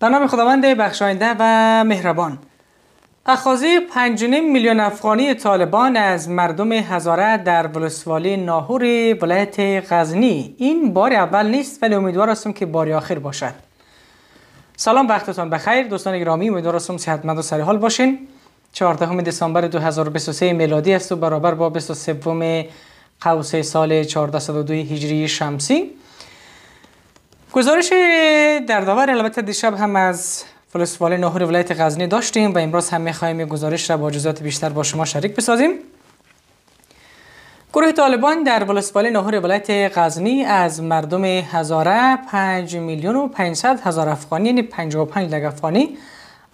به نام خداوند بخشاینده و مهربان اخاذه 5.5 میلیون افغانی طالبان از مردم هزاره در ولسوالی ناهور ولایت غزنی این بار اول نیست ولی امیدوار هستم که بار آخر باشد سلام وقتتان بخیر دوستان گرامی امیدوار هستم صحتمند و سرحال باشین 14 دسامبر 2023 میلادی است و برابر با 23 قوس سال 1402 هجری شمسی گزارش در داور البته دیشب هم از فلسفال ناهور ولایت غزنی داشتیم و امروز هم میخواییم گزارش را با جزات بیشتر با شما شریک بسازیم گروه طالبان در ولسوالی ناهور ولایت غزنی از مردم هزاره 5 میلیون و 500 هزار افغانی یعنی 55 لگ افغانی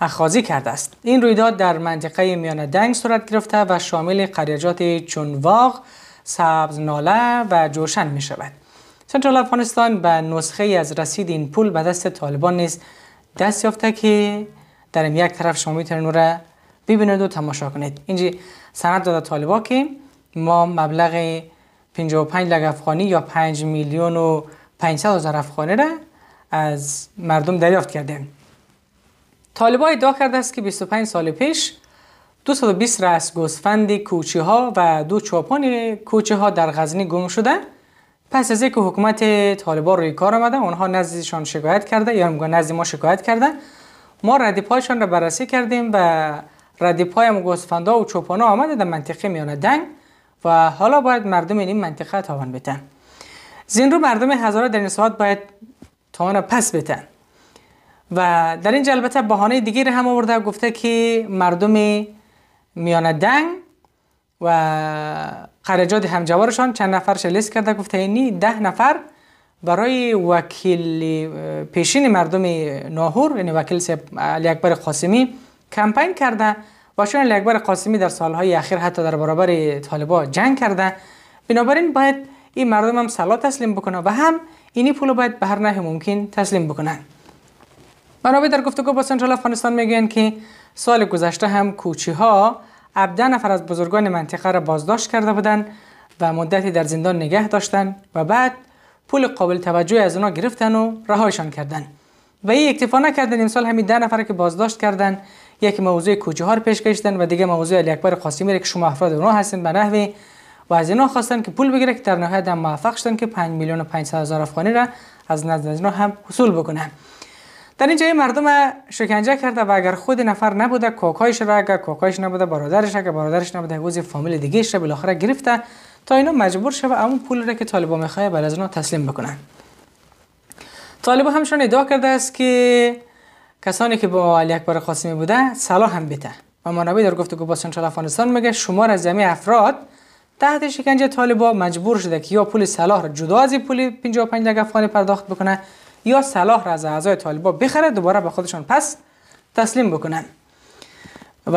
اخاذی کرده است این رویداد در منطقه میان دنگ صورت گرفته و شامل قریجات چونواغ، سبز ناله و جوشن می شود سنترال افغانستان به نسخه از رسید این پول به دست طالبان نیز دست یافته که در یک طرف شما میتونید را ببینید و تماشا کنید اینجا سند داده طالبا که ما مبلغ 55 لگ افغانی یا 5 میلیون و 500 هزار افغانی را از مردم دریافت کردیم طالبا ادعا کرده است که 25 سال پیش 220 رأس گوسفند کوچه ها و دو چوپان کوچه ها در غزنی گم شده پس از اینکه حکومت طالبان روی کار آمده، اونها نزدشان شکایت کرده یا میگن نزد ما شکایت کرده ما ردیپایشان را بررسی کردیم و ردیپای پای گوسفندا و چوپانا آمده در منطقه میانه دنگ و حالا باید مردم این منطقه تاوان بتن زین رو مردم هزاره در این ساعت باید تاوان پس بتن و در این البته بهانه دیگری هم آورده گفته که مردم میانه دنگ و هم همجوارشان چند نفر لیست کرده گفته اینی ده نفر برای وکیل پیشین مردم ناهور یعنی وکیل علی اکبر قاسمی کمپین کرده و چون علی اکبر قاسمی در سالهای اخیر حتی در برابر طالبا جنگ کرده بنابراین باید این مردم هم سلا تسلیم بکنه و هم اینی پول باید به هر نحو ممکن تسلیم بکنن منابع در گفتگو با سنترال افغانستان میگن که سال گذشته هم کوچی ها 17 نفر از بزرگان منطقه را بازداشت کرده بودند و مدتی در زندان نگه داشتند و بعد پول قابل توجه از اونا گرفتن و رهایشان کردن و این اکتفا نکردن امسال همین ده نفر که بازداشت کردن یک موضوع کوچه ها پیش کشیدن و دیگه موضوع علی اکبر قاسمی که شما افراد اونا هستن به نحوی و از اینا خواستن که پول بگیره که در نهایت هم موفق شدن که 5 میلیون و 500 هزار افغانی را از نزد هم حصول بکنن در اینجا مردم شکنجه کرده و اگر خود نفر نبوده کوکایش را اگر کوکایش نبوده برادرش اگر برادرش نبوده گوز فامیل دیگه را بالاخره گرفته تا اینا مجبور شده، اما پول را که طالبا میخواه بر از اونا تسلیم بکنن طالبا همشون ادعا کرده است که کسانی که با علی اکبر قاسمی بوده صلاح هم بیته و منابع در که با سنترال افغانستان میگه شمار از زمین افراد تحت شکنجه طالبا مجبور شده که یا پول سلاح را جدا از پول 55 افغانی پرداخت بکنه یا صلاح را از اعضای طالبا بخره دوباره به خودشان پس تسلیم بکنن و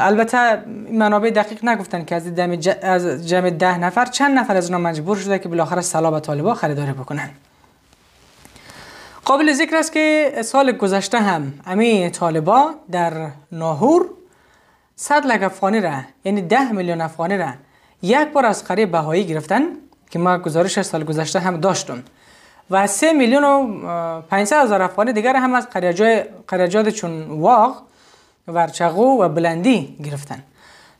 البته منابع دقیق نگفتن که از دم از جمع ده نفر چند نفر از اونها مجبور شده که بالاخره سلاح به طالبا خریداری بکنن قابل ذکر است که سال گذشته هم امی طالبا در ناهور صد لک افغانی را یعنی ده میلیون افغانی را یک بار از قریه بهایی گرفتن که ما گزارش سال گذشته هم داشتم و 3 میلیون و 500 هزار افغانی دیگر هم از قریجاد چون واغ ورچغو و بلندی گرفتن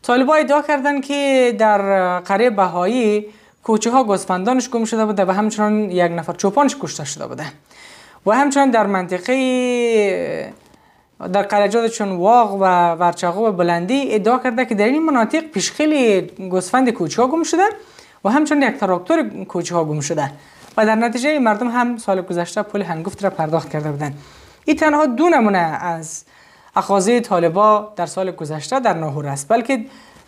طالبا ادعا کردند که در قریه بهایی کوچه ها گوسفندانش گم شده بوده و همچنان یک نفر چوپانش کشته شده بوده و همچنان در منطقه در قریجاد چون واغ و ورچغو و بلندی ادعا کرده که در این مناطق پیش خیلی گوسفند کوچه ها گم شده و همچنان یک تراکتور کوچه ها گم شده و در نتیجه این مردم هم سال گذشته پول هنگفت را پرداخت کرده بودند این تنها دو نمونه از اخاذه طالبا در سال گذشته در ناهور است بلکه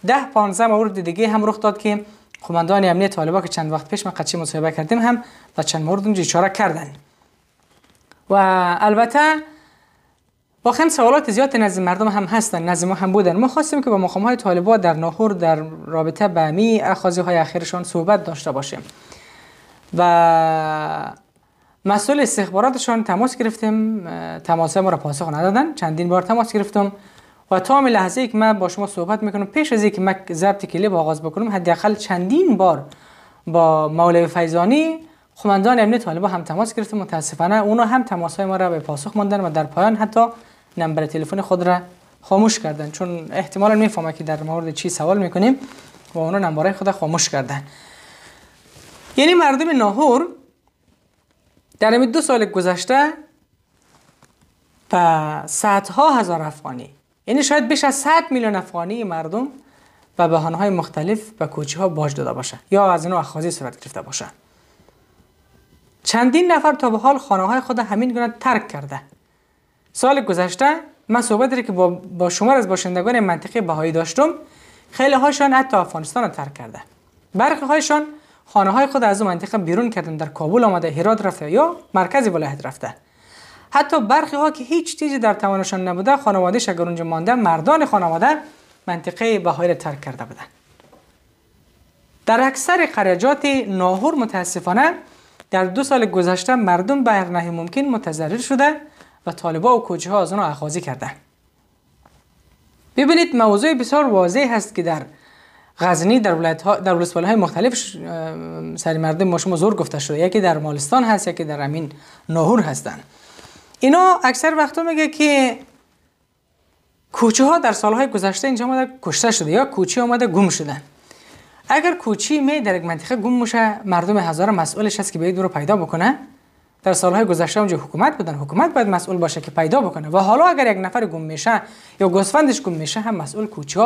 ده 15 مورد دیگه هم رخ داد که قماندان امنیت طالبا که چند وقت پیش ما قچی مصاحبه کردیم هم و چند مورد اونجا اشاره کردن و البته با واقعا سوالات زیاد نزد مردم هم هستن نزد ما هم بودن ما خواستیم که با مقام های در ناهور در رابطه به می های اخیرشان صحبت داشته باشیم و مسئول استخباراتشان تماس گرفتیم تماس ما را پاسخ ندادن چندین بار تماس گرفتم و تا همین لحظه که من با شما صحبت میکنم پیش از اینکه من ضبط کلیپ آغاز بکنم حداقل چندین بار با مولوی فیضانی خماندان امنیت طالبا هم تماس گرفته متاسفانه اونا هم تماس های ما را به پاسخ ماندن و در پایان حتی نمبر تلفن خود را خاموش کردن چون احتمالا میفهمه که در مورد چی سوال میکنیم و اونو نمبر خود را خاموش کردن یعنی مردم ناهور در این دو سال گذشته و صدها هزار افغانی یعنی شاید بیش از 100 میلیون افغانی مردم و به های مختلف به کوچه ها باج داده باشه یا از اینو اخوازی صورت گرفته باشه چندین نفر تا به حال خانه های خود همین گونه ترک کرده سال گذشته من داره که با, شمار از باشندگان منطقه بهایی داشتم خیلی هاشان حتی افغانستان را ترک کرده برخی هایشان خانه های خود از اون منطقه بیرون کردن در کابل آمده هرات رفته یا مرکز ولایت رفته حتی برخی ها که هیچ چیزی در توانشان نبوده خانواده اگر اونجا مانده مردان خانواده منطقه بهایی ترک کرده بودند در اکثر قریجات ناهور متاسفانه در دو سال گذشته مردم به هر ممکن متضرر شده و طالبا و کوچه ها از اونها اخاذی کردند ببینید موضوع بسیار واضح هست که در غزنی در ولایت ها در ولسوالی های مختلف سری مردم ما شما زور گفته شده یکی در مالستان هست یکی در امین ناهور هستند اینا اکثر وقتا میگه که کوچه ها در سالهای گذشته اینجا آمده کشته شده یا کوچی آمده گم شده اگر کوچی می در یک منطقه گم میشه مردم هزار مسئولش هست که باید رو پیدا بکنه در سالهای گذشته اونجا حکومت بودن حکومت باید مسئول باشه که پیدا بکنه و حالا اگر یک نفر گم میشه یا گوسفندش گم میشه هم مسئول کوچه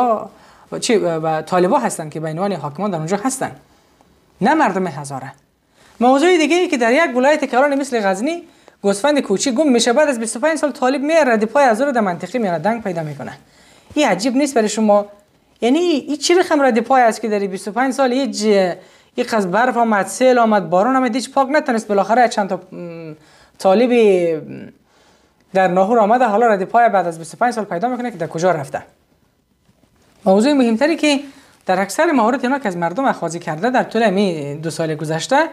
خب چی و طالبا هستن که به عنوان حاکمان در اونجا هستن نه مردم هزاره موضوع دیگه ای که در یک ولایت کلان مثل غزنی گوسفند کوچی گم میشه بعد از 25 سال طالب می رد پای هزاره در منطقه میانه دنگ پیدا میکنه این عجیب نیست برای شما یعنی این چی رقم رد پای است که در 25 سال هیچ یک از برف آمد سیل آمد بارون آمد هیچ پاک نتونست بالاخره چند تا طالب در ناهور آمده حالا رد پای بعد از 25 سال پیدا میکنه که در کجا رفته موضوع مهمتری که در اکثر موارد اینا که از مردم اخوازی کرده در طول می دو سال گذشته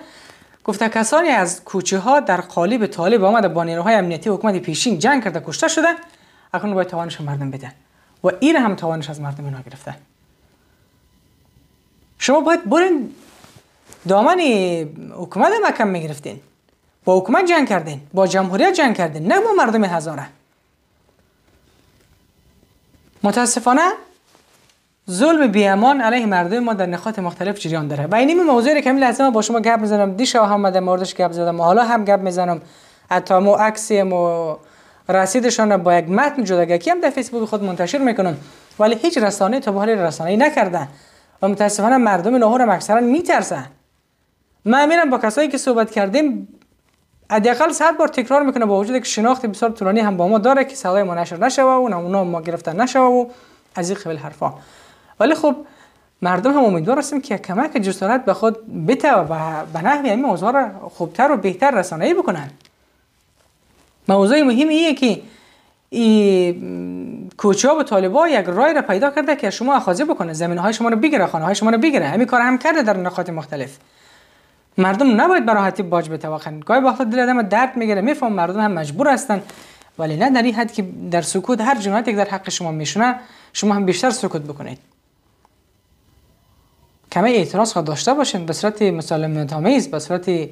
گفته کسانی از کوچه ها در قالب طالب آمده با نیروهای امنیتی حکومت پیشین جنگ کرده کشته شده اکنون باید توانش مردم بده و این هم توانش از مردم اینا گرفته شما باید برین دامن حکومت مکم میگرفتین با حکومت جنگ کردین با جمهوریت جنگ کردین نه با مردم هزاره متاسفانه ظلم بیامان علیه مردم ما در نقاط مختلف جریان داره و این موضوعی که همین لحظه ما با شما گپ میزنم دیش ها هم در موردش گپ زدم و حالا هم گپ میزنم حتی مو عکسی و رسیدشان با یک متن جداگکی هم در فیسبوک خود منتشر میکنن ولی هیچ رسانه تا به حال نکردن و متاسفانه مردم ناهورم اکثرا میترسن من میرم با کسایی که صحبت کردیم حداقل صد بار تکرار میکنه با وجود که شناخت بسیار طولانی هم با ما داره که صدای ما نشر نشوه و اونا ما گرفتن نشوه و از این قبیل حرفا ولی خب مردم هم امیدوار هستیم که کمک جسارت به خود بته و به نحوی این موضوع را خوبتر و بهتر رسانه‌ای بکنن موضوع مهم ایه که ای کوچه ها و طالبا یک رای را پیدا کرده که شما اخاذه بکنه زمین های شما رو بگیره خانه های شما رو بگیره همین کار هم کرده در نقاط مختلف مردم نباید به راحتی باج بتوخن گاهی وقتا دل آدم درد میگیره میفهم مردم هم مجبور هستن ولی نه در این حد که در سکوت هر جنایتی که در حق شما میشونه شما هم بیشتر سکوت بکنید کمی اعتراض خواهد داشته باشین به صورت مثال متامیز به صورت و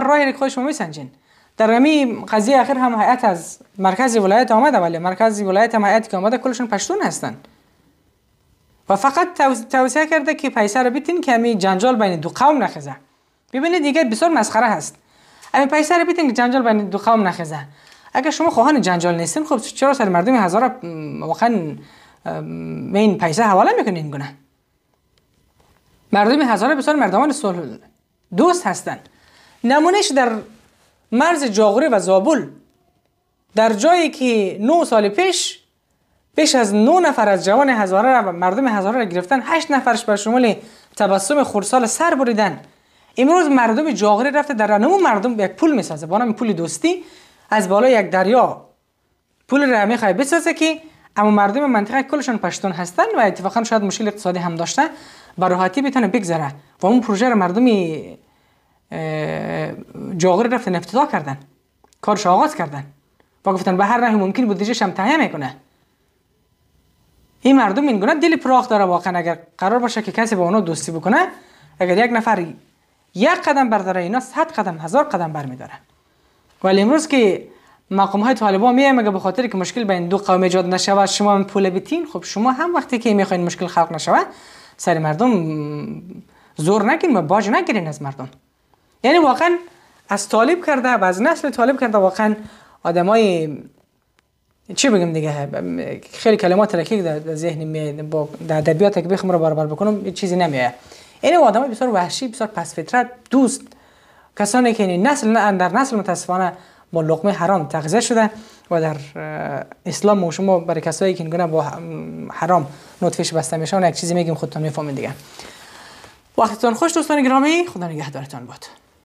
راهی که خود میسنجین در همین قضیه اخیر هم هیئت از مرکز ولایت آمده ولی مرکز ولایت هم هیئت که آمده کلشون پشتون هستن و فقط توصیه کرده که پیسه رو بیتین که همین جنجال بین دو قوم نخیزه ببینید دیگه بسیار مسخره هست همین پیسه رو بیتین که جنجال بین دو قوم نخیزه اگر شما خواهان جنجال نیستین خب چرا سر مردم هزار واقعا این پیسه حواله میکنین مردم هزاره بسیار مردمان صلح دوست هستند نمونهش در مرز جاغوره و زابل در جایی که 9 سال پیش بیش از 9 نفر از جوان هزاره و مردم هزاره را گرفتن 8 نفرش بر شمال تبسم خورسال سر بریدن امروز مردم جاغوره رفته در رنمو مردم یک پول میسازه با نام پول دوستی از بالا یک دریا پول را میخواه بسازه که اما مردم منطقه کلشان پشتون هستن و اتفاقا شاید مشکل اقتصادی هم داشته براحتی راحتی بتونه بگذره و اون پروژه رو مردم جاغر رفتن افتتاح کردن کارش آغاز کردن و گفتن به هر راهی ممکن بودجهش هم تهیه میکنه این مردم این گونه دل پراخ داره واقعا اگر قرار باشه که کسی با اونا دوستی بکنه اگر یک نفر یک قدم برداره اینا صد قدم هزار قدم برمیداره ولی امروز که مقام های طالبان می اگه به خاطر که مشکل بین دو قوم ایجاد نشود شما پول بیتین خب شما هم وقتی که میخواین مشکل خلق نشود سر مردم زور نکن، و باج نگیرین از مردم یعنی واقعا از طالب کرده و از نسل طالب کرده واقعا آدمای چی بگم دیگه خیلی کلمات که در ذهن می با در ادبیات که بخوام رو برابر بکنم چیزی نمیه یعنی این آدمای بسیار وحشی بسیار پس فطرت دوست کسانی که نسل در نسل متاسفانه با لقمه حرام تغذیه شده و در اسلام و شما برای کسایی که اینگونه با حرام نطفش بسته میشن یک چیزی میگیم خودتان میفهمید دیگه وقتتان خوش دوستان گرامی خدا نگهدارتان باد